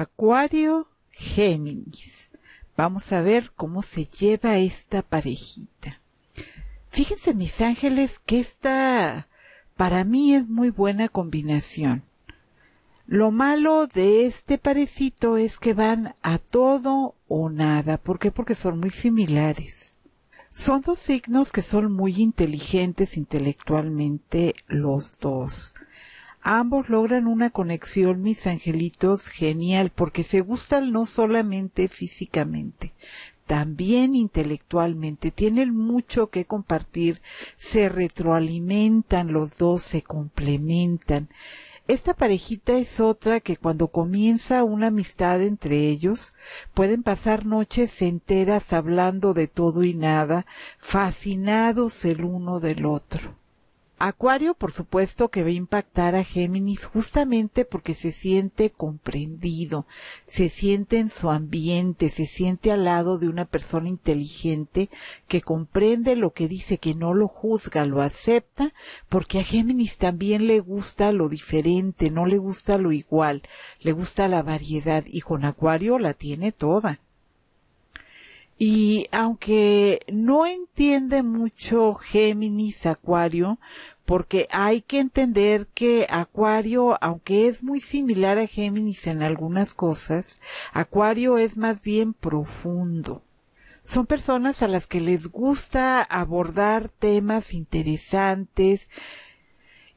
Acuario, Géminis. Vamos a ver cómo se lleva esta parejita. Fíjense mis ángeles que esta para mí es muy buena combinación. Lo malo de este parecito es que van a todo o nada. ¿Por qué? Porque son muy similares. Son dos signos que son muy inteligentes intelectualmente los dos ambos logran una conexión, mis angelitos, genial, porque se gustan no solamente físicamente, también intelectualmente, tienen mucho que compartir, se retroalimentan los dos, se complementan. Esta parejita es otra que cuando comienza una amistad entre ellos, pueden pasar noches enteras hablando de todo y nada, fascinados el uno del otro. Acuario, por supuesto, que va a impactar a Géminis justamente porque se siente comprendido, se siente en su ambiente, se siente al lado de una persona inteligente que comprende lo que dice, que no lo juzga, lo acepta, porque a Géminis también le gusta lo diferente, no le gusta lo igual, le gusta la variedad y con Acuario la tiene toda. Y aunque no entiende mucho Géminis Acuario, porque hay que entender que Acuario, aunque es muy similar a Géminis en algunas cosas, Acuario es más bien profundo. Son personas a las que les gusta abordar temas interesantes,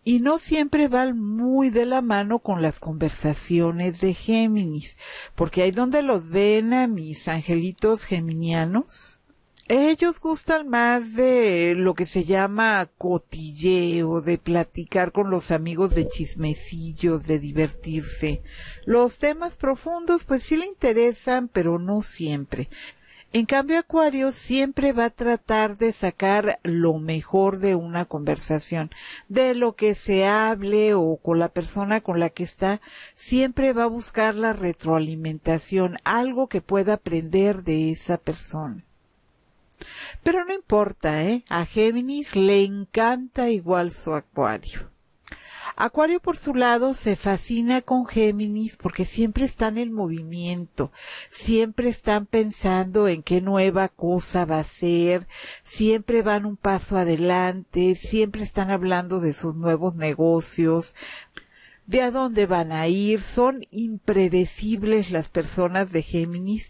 y no siempre van muy de la mano con las conversaciones de Géminis, porque ahí donde los ven a mis angelitos geminianos, ellos gustan más de lo que se llama cotilleo, de platicar con los amigos de chismecillos, de divertirse. Los temas profundos pues sí le interesan, pero no siempre. En cambio, Acuario siempre va a tratar de sacar lo mejor de una conversación, de lo que se hable o con la persona con la que está, siempre va a buscar la retroalimentación, algo que pueda aprender de esa persona. Pero no importa, ¿eh? A Géminis le encanta igual su acuario. Acuario por su lado se fascina con Géminis porque siempre están en movimiento, siempre están pensando en qué nueva cosa va a ser, siempre van un paso adelante, siempre están hablando de sus nuevos negocios, de a dónde van a ir, son impredecibles las personas de Géminis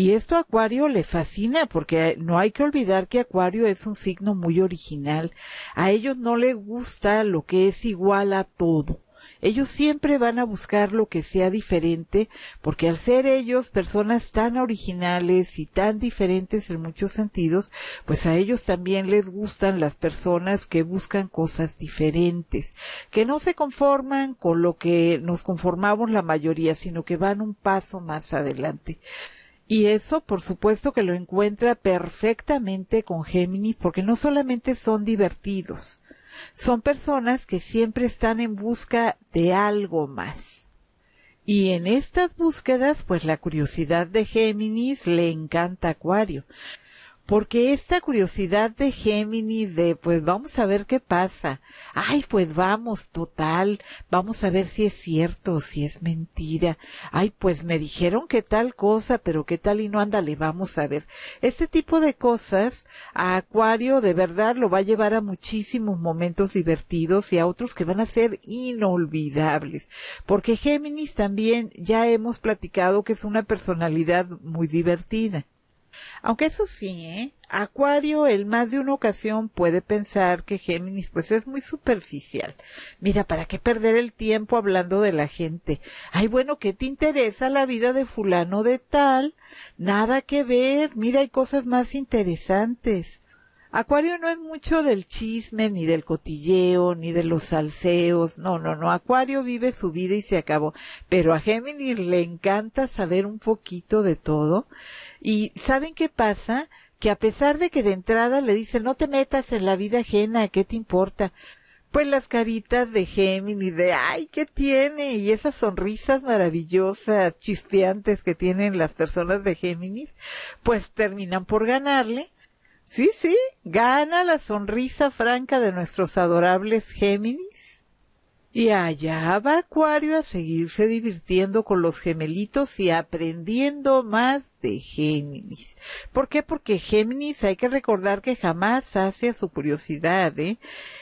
y esto a Acuario le fascina porque no hay que olvidar que Acuario es un signo muy original. A ellos no les gusta lo que es igual a todo. Ellos siempre van a buscar lo que sea diferente, porque al ser ellos personas tan originales y tan diferentes en muchos sentidos, pues a ellos también les gustan las personas que buscan cosas diferentes, que no se conforman con lo que nos conformamos la mayoría, sino que van un paso más adelante. Y eso, por supuesto, que lo encuentra perfectamente con Géminis, porque no solamente son divertidos, son personas que siempre están en busca de algo más. Y en estas búsquedas, pues la curiosidad de Géminis le encanta Acuario porque esta curiosidad de Géminis de pues vamos a ver qué pasa, ay pues vamos, total, vamos a ver si es cierto o si es mentira, ay pues me dijeron que tal cosa, pero qué tal y no ándale, vamos a ver. Este tipo de cosas a Acuario de verdad lo va a llevar a muchísimos momentos divertidos y a otros que van a ser inolvidables, porque Géminis también ya hemos platicado que es una personalidad muy divertida. Aunque eso sí, ¿eh? Acuario en más de una ocasión puede pensar que Géminis pues es muy superficial. Mira, ¿para qué perder el tiempo hablando de la gente? Ay, bueno, ¿qué te interesa la vida de fulano de tal? Nada que ver, mira, hay cosas más interesantes. Acuario no es mucho del chisme, ni del cotilleo, ni de los salseos. No, no, no. Acuario vive su vida y se acabó. Pero a Géminis le encanta saber un poquito de todo. Y ¿saben qué pasa? Que a pesar de que de entrada le dicen no te metas en la vida ajena, ¿qué te importa? Pues las caritas de Géminis de ay, ¿qué tiene? Y esas sonrisas maravillosas, chispeantes que tienen las personas de Géminis, pues terminan por ganarle Sí, sí, gana la sonrisa franca de nuestros adorables Géminis. Y allá va Acuario a seguirse divirtiendo con los gemelitos y aprendiendo más de Géminis. ¿Por qué? Porque Géminis hay que recordar que jamás hace a su curiosidad, ¿eh?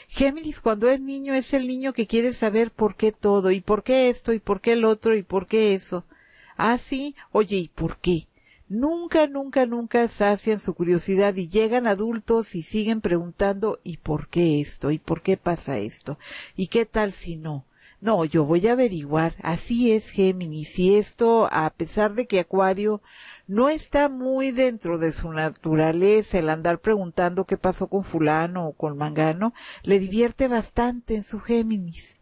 Géminis cuando es niño es el niño que quiere saber por qué todo, y por qué esto, y por qué el otro, y por qué eso. Ah, sí, oye, ¿y por qué? nunca, nunca, nunca sacian su curiosidad y llegan adultos y siguen preguntando ¿y por qué esto? ¿y por qué pasa esto? ¿y qué tal si no? No, yo voy a averiguar. Así es, Géminis. Y esto, a pesar de que Acuario no está muy dentro de su naturaleza, el andar preguntando qué pasó con fulano o con mangano, le divierte bastante en su Géminis.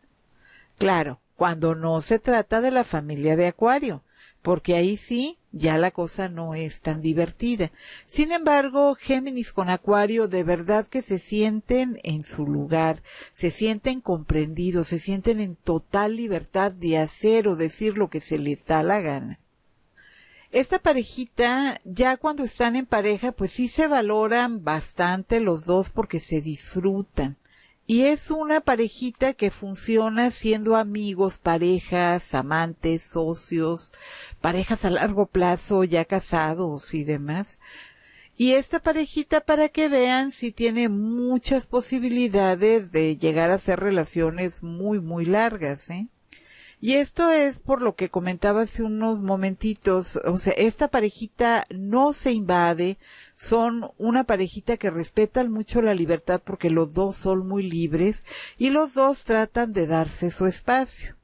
Claro, cuando no se trata de la familia de Acuario, porque ahí sí ya la cosa no es tan divertida. Sin embargo, Géminis con Acuario de verdad que se sienten en su lugar, se sienten comprendidos, se sienten en total libertad de hacer o decir lo que se les da la gana esta parejita, ya cuando están en pareja, pues sí se valoran bastante los dos porque se disfrutan. Y es una parejita que funciona siendo amigos, parejas, amantes, socios, parejas a largo plazo, ya casados y demás. Y esta parejita para que vean si tiene muchas posibilidades de llegar a ser relaciones muy, muy largas, ¿eh? Y esto es por lo que comentaba hace unos momentitos, o sea, esta parejita no se invade, son una parejita que respetan mucho la libertad porque los dos son muy libres y los dos tratan de darse su espacio.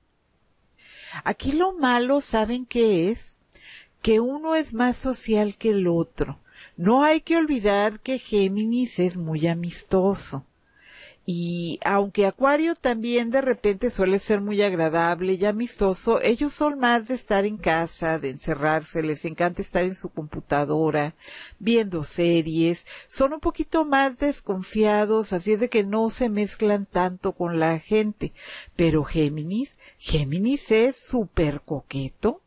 Aquí lo malo, ¿saben qué es? Que uno es más social que el otro. No hay que olvidar que Géminis es muy amistoso. Y aunque Acuario también de repente suele ser muy agradable y amistoso, ellos son más de estar en casa, de encerrarse, les encanta estar en su computadora, viendo series, son un poquito más desconfiados, así es de que no se mezclan tanto con la gente. Pero Géminis, Géminis es súper coqueto,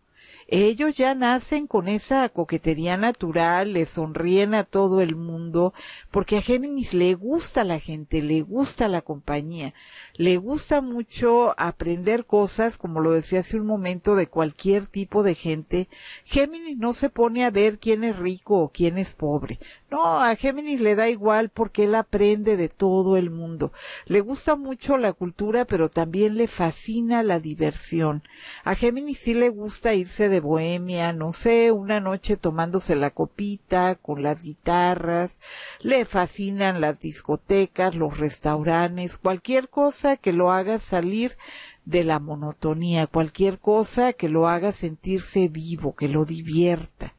ellos ya nacen con esa coquetería natural, le sonríen a todo el mundo, porque a Géminis le gusta la gente, le gusta la compañía, le gusta mucho aprender cosas, como lo decía hace un momento, de cualquier tipo de gente. Géminis no se pone a ver quién es rico o quién es pobre, no, a Géminis le da igual porque él aprende de todo el mundo. Le gusta mucho la cultura, pero también le fascina la diversión. A Géminis sí le gusta irse de bohemia, no sé, una noche tomándose la copita con las guitarras. Le fascinan las discotecas, los restaurantes, cualquier cosa que lo haga salir de la monotonía, cualquier cosa que lo haga sentirse vivo, que lo divierta.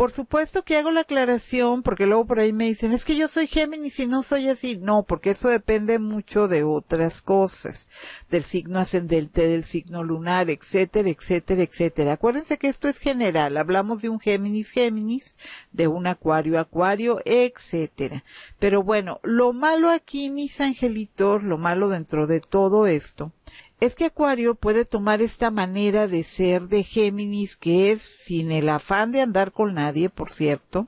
Por supuesto que hago la aclaración porque luego por ahí me dicen, es que yo soy Géminis y no soy así. No, porque eso depende mucho de otras cosas, del signo ascendente, del signo lunar, etcétera, etcétera, etcétera. Acuérdense que esto es general, hablamos de un Géminis, Géminis, de un Acuario, Acuario, etcétera. Pero bueno, lo malo aquí, mis angelitos, lo malo dentro de todo esto, es que Acuario puede tomar esta manera de ser de Géminis, que es sin el afán de andar con nadie, por cierto,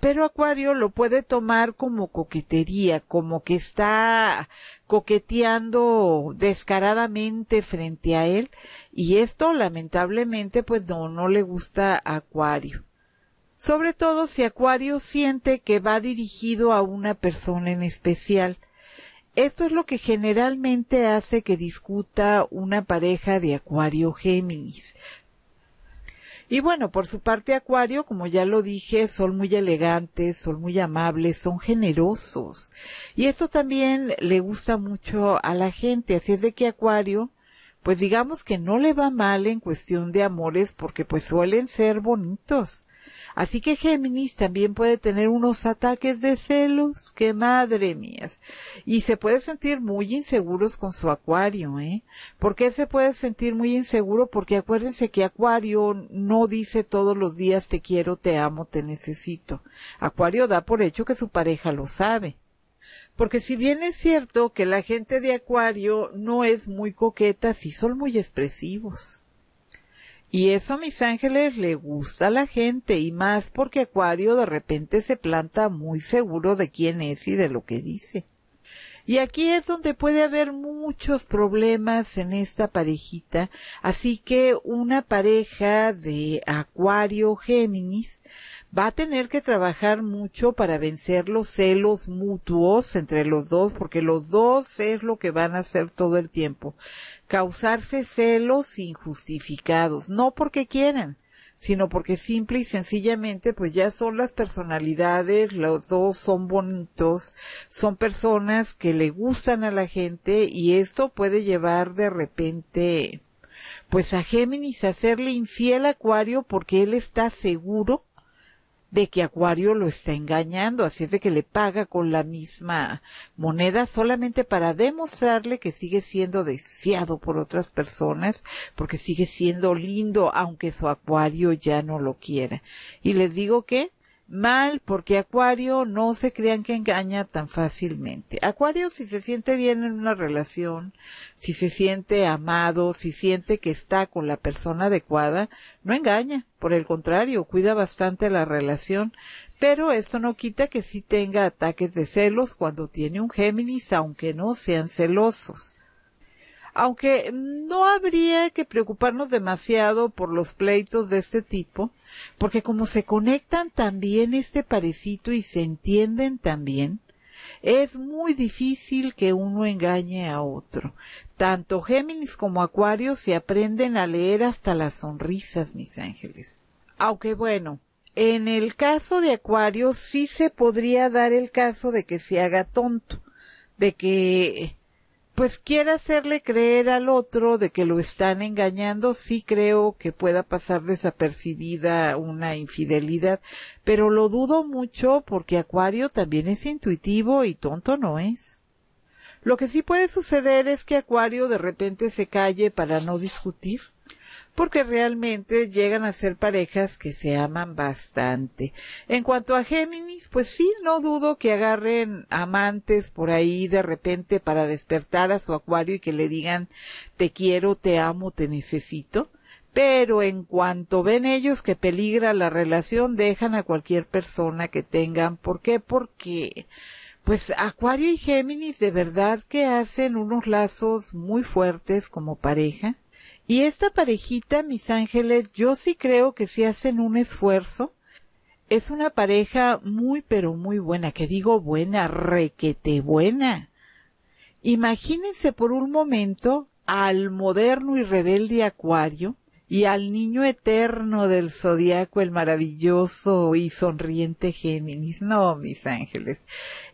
pero Acuario lo puede tomar como coquetería, como que está coqueteando descaradamente frente a él y esto lamentablemente pues no, no le gusta a Acuario. Sobre todo si Acuario siente que va dirigido a una persona en especial. Esto es lo que generalmente hace que discuta una pareja de Acuario Géminis. Y bueno, por su parte Acuario, como ya lo dije, son muy elegantes, son muy amables, son generosos. Y esto también le gusta mucho a la gente, así es de que Acuario, pues digamos que no le va mal en cuestión de amores porque pues suelen ser bonitos. Así que Géminis también puede tener unos ataques de celos, que madre mía, Y se puede sentir muy inseguros con su Acuario, ¿eh? ¿Por qué se puede sentir muy inseguro? Porque acuérdense que Acuario no dice todos los días te quiero, te amo, te necesito. Acuario da por hecho que su pareja lo sabe. Porque si bien es cierto que la gente de Acuario no es muy coqueta, sí son muy expresivos. Y eso mis ángeles le gusta a la gente y más porque Acuario de repente se planta muy seguro de quién es y de lo que dice. Y aquí es donde puede haber muchos problemas en esta parejita, así que una pareja de Acuario Géminis va a tener que trabajar mucho para vencer los celos mutuos entre los dos, porque los dos es lo que van a hacer todo el tiempo. Causarse celos injustificados, no porque quieran, sino porque simple y sencillamente pues ya son las personalidades, los dos son bonitos, son personas que le gustan a la gente y esto puede llevar de repente pues a Géminis a hacerle infiel a Acuario porque él está seguro de que Acuario lo está engañando, así es de que le paga con la misma moneda solamente para demostrarle que sigue siendo deseado por otras personas, porque sigue siendo lindo aunque su Acuario ya no lo quiera. Y les digo que mal porque Acuario no se crean que engaña tan fácilmente. Acuario si se siente bien en una relación, si se siente amado, si siente que está con la persona adecuada, no engaña. Por el contrario, cuida bastante la relación. Pero esto no quita que sí tenga ataques de celos cuando tiene un Géminis, aunque no sean celosos aunque no habría que preocuparnos demasiado por los pleitos de este tipo, porque como se conectan tan bien este parecito y se entienden tan bien, es muy difícil que uno engañe a otro. Tanto Géminis como Acuario se aprenden a leer hasta las sonrisas, mis ángeles. Aunque bueno, en el caso de Acuario sí se podría dar el caso de que se haga tonto, de que pues quiere hacerle creer al otro de que lo están engañando, sí creo que pueda pasar desapercibida una infidelidad, pero lo dudo mucho porque Acuario también es intuitivo y tonto no es. Lo que sí puede suceder es que Acuario de repente se calle para no discutir porque realmente llegan a ser parejas que se aman bastante. En cuanto a Géminis, pues sí, no dudo que agarren amantes por ahí de repente para despertar a su acuario y que le digan te quiero, te amo, te necesito. Pero en cuanto ven ellos que peligra la relación, dejan a cualquier persona que tengan. ¿Por qué? Porque pues Acuario y Géminis de verdad que hacen unos lazos muy fuertes como pareja y esta parejita, mis ángeles, yo sí creo que si hacen un esfuerzo, es una pareja muy pero muy buena, que digo buena, requete buena. Imagínense por un momento al moderno y rebelde Acuario, y al niño eterno del zodiaco, el maravilloso y sonriente Géminis. No, mis ángeles.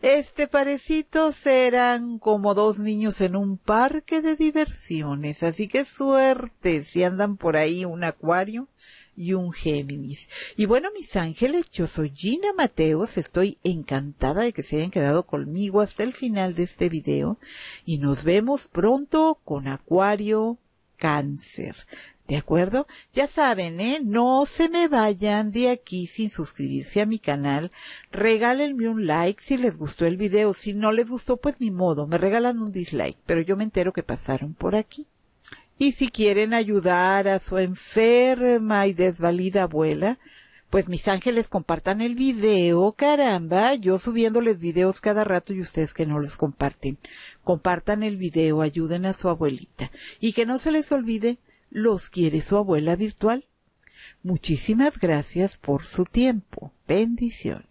Este parecito serán como dos niños en un parque de diversiones, así que suerte si andan por ahí un acuario y un Géminis. Y bueno, mis ángeles, yo soy Gina Mateos, estoy encantada de que se hayan quedado conmigo hasta el final de este video y nos vemos pronto con Acuario Cáncer. ¿De acuerdo? Ya saben, ¿eh? No se me vayan de aquí sin suscribirse a mi canal. Regálenme un like si les gustó el video. Si no les gustó, pues ni modo. Me regalan un dislike. Pero yo me entero que pasaron por aquí. Y si quieren ayudar a su enferma y desvalida abuela, pues mis ángeles compartan el video, caramba, yo subiéndoles videos cada rato y ustedes que no los comparten. Compartan el video, ayuden a su abuelita. Y que no se les olvide los quiere su abuela virtual. Muchísimas gracias por su tiempo. Bendiciones.